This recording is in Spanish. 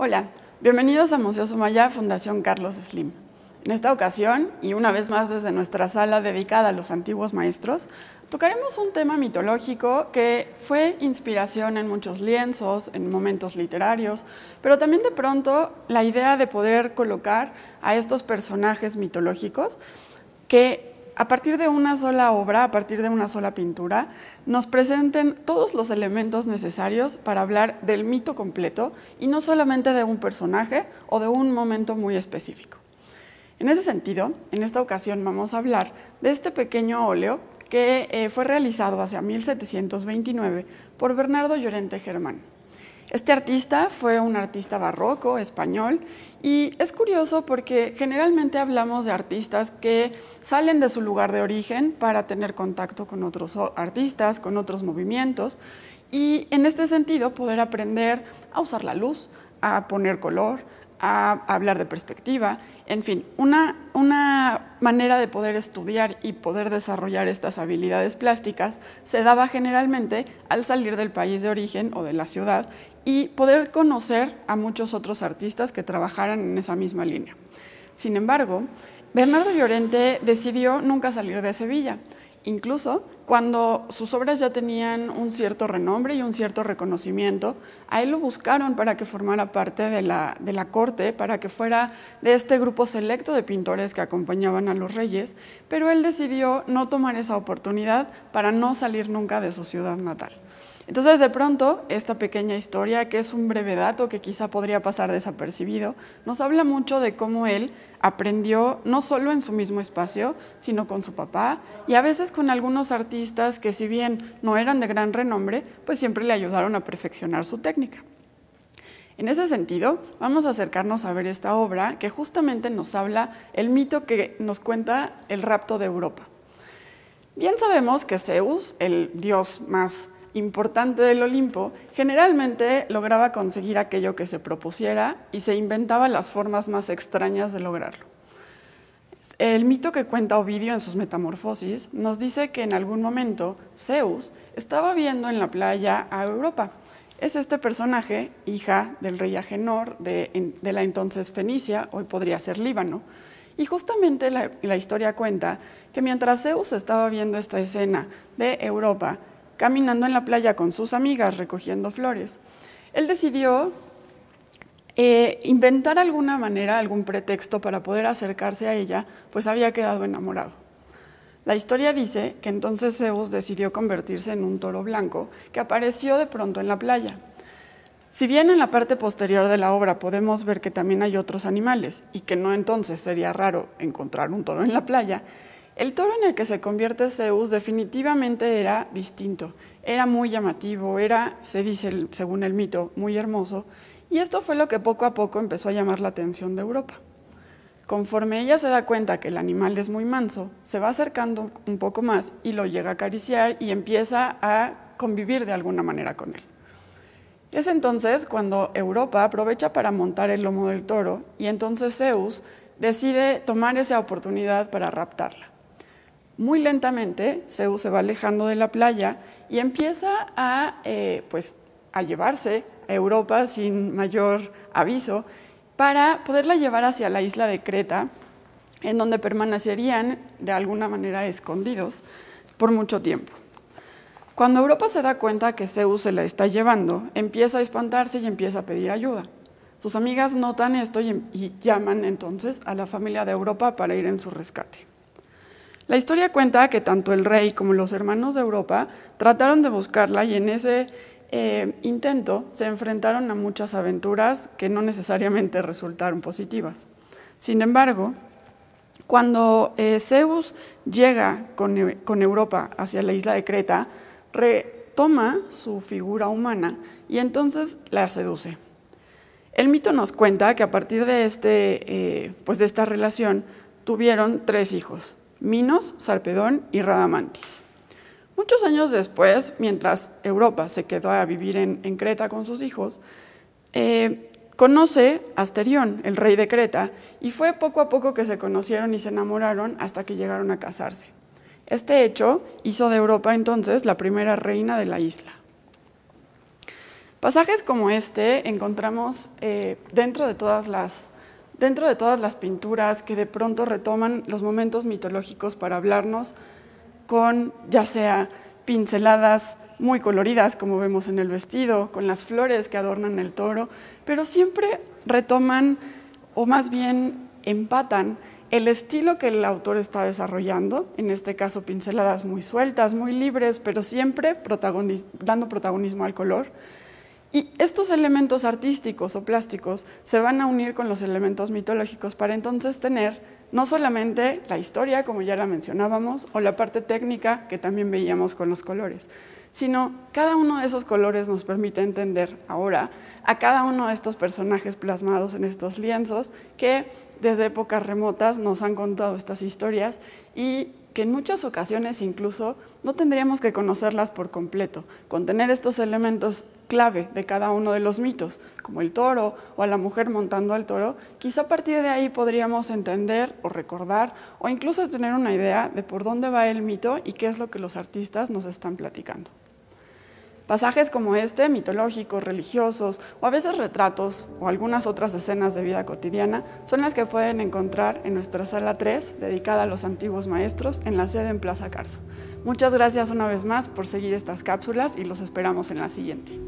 Hola, bienvenidos a Museo Sumaya Fundación Carlos Slim. En esta ocasión, y una vez más desde nuestra sala dedicada a los antiguos maestros, tocaremos un tema mitológico que fue inspiración en muchos lienzos, en momentos literarios, pero también de pronto la idea de poder colocar a estos personajes mitológicos que a partir de una sola obra, a partir de una sola pintura, nos presenten todos los elementos necesarios para hablar del mito completo y no solamente de un personaje o de un momento muy específico. En ese sentido, en esta ocasión vamos a hablar de este pequeño óleo que eh, fue realizado hacia 1729 por Bernardo Llorente Germán. Este artista fue un artista barroco español y es curioso porque generalmente hablamos de artistas que salen de su lugar de origen para tener contacto con otros artistas, con otros movimientos y en este sentido poder aprender a usar la luz, a poner color, a hablar de perspectiva, en fin, una, una manera de poder estudiar y poder desarrollar estas habilidades plásticas se daba generalmente al salir del país de origen o de la ciudad y poder conocer a muchos otros artistas que trabajaran en esa misma línea. Sin embargo, Bernardo Llorente decidió nunca salir de Sevilla Incluso cuando sus obras ya tenían un cierto renombre y un cierto reconocimiento, a él lo buscaron para que formara parte de la, de la, corte, para que fuera de este grupo selecto de pintores que acompañaban a los reyes, pero él decidió no tomar esa oportunidad para no salir nunca de su ciudad natal. Entonces de pronto esta pequeña historia, que es un breve dato que quizá podría pasar desapercibido, nos habla mucho de cómo él aprendió no solo en su mismo espacio, sino con su papá y a veces con algunos artistas que si bien no eran de gran renombre, pues siempre le ayudaron a perfeccionar su técnica. En ese sentido, vamos a acercarnos a ver esta obra que justamente nos habla el mito que nos cuenta el rapto de Europa. Bien sabemos que Zeus, el dios más importante del Olimpo, generalmente lograba conseguir aquello que se propusiera y se inventaban las formas más extrañas de lograrlo. El mito que cuenta Ovidio en sus Metamorfosis nos dice que en algún momento Zeus estaba viendo en la playa a Europa. Es este personaje, hija del rey Agenor de, la entonces Fenicia, hoy podría ser Líbano. Y justamente la historia cuenta que mientras Zeus estaba viendo esta escena de Europa, caminando en la playa con sus amigas recogiendo flores. Él decidió eh, inventar alguna manera, algún pretexto para poder acercarse a ella, pues había quedado enamorado. La historia dice que entonces Zeus decidió convertirse en un toro blanco que apareció de pronto en la playa. Si bien en la parte posterior de la obra podemos ver que también hay otros animales y que no entonces sería raro encontrar un toro en la playa, el toro en el que se convierte Zeus definitivamente era distinto, era muy llamativo, era, se dice según el mito, muy hermoso, y esto fue lo que poco a poco empezó a llamar la atención de Europa. Conforme ella se da cuenta que el animal es muy manso, se va acercando un poco más y lo llega a acariciar y empieza a convivir de alguna manera con él. Es entonces cuando Europa aprovecha para montar el lomo del toro y entonces Zeus decide tomar esa oportunidad para raptarla muy lentamente Zeus se va alejando de la playa y empieza a, eh, pues, a llevarse a Europa sin mayor aviso para poderla llevar hacia la isla de Creta, en donde permanecerían de alguna manera escondidos por mucho tiempo. Cuando Europa se da cuenta que Zeus se la está llevando, empieza a espantarse y empieza a pedir ayuda. Sus amigas notan esto y em, llaman entonces a la familia de Europa para ir en su rescate. La historia cuenta que tanto el rey como los hermanos de Europa trataron de buscarla y en ese eh, intento se enfrentaron a muchas aventuras que no necesariamente resultaron positivas. Sin embargo, cuando eh, Zeus llega con, Europa hacia la isla de Creta, retoma su figura humana y entonces la seduce. El mito nos cuenta que a partir de, este, eh, pues de esta relación tuvieron tres hijos, Minos, Salpedón y Radamantis. Muchos años después, mientras Europa se quedó a vivir en, Creta con sus hijos, eh, conoce a Asterión, el rey de Creta, y fue poco a poco que se conocieron y se enamoraron hasta que llegaron a casarse. Este hecho hizo de Europa entonces la primera reina de la isla. Pasajes como este encontramos eh, dentro de todas las Dentro de todas las pinturas que de pronto retoman los momentos mitológicos para hablarnos con ya sea pinceladas muy coloridas como vemos en el vestido, con las flores que adornan el toro, pero siempre retoman o más bien empatan el estilo que el autor está desarrollando, en este caso pinceladas muy sueltas, muy libres, pero siempre dando protagonismo al color. Y estos elementos artísticos o plásticos se van a unir con los elementos mitológicos para entonces tener no solamente la historia, como ya la mencionábamos, o la parte técnica que también veíamos con los colores, sino cada uno de esos colores nos permite entender ahora a cada uno de estos personajes plasmados en estos lienzos que desde épocas remotas nos han contado estas historias y que en muchas ocasiones incluso no tendríamos que conocerlas por completo, con tener estos elementos clave de cada uno de los mitos, como el toro o a la mujer montando al toro, quizá a partir de ahí podríamos entender o recordar o incluso tener una idea de por dónde va el mito y qué es lo que los artistas nos están platicando. Pasajes como este, mitológicos, religiosos o a veces retratos o algunas otras escenas de vida cotidiana son las que pueden encontrar en nuestra sala 3 dedicada a los antiguos maestros en la sede en Plaza Carso. Muchas gracias una vez más por seguir estas cápsulas y los esperamos en la siguiente.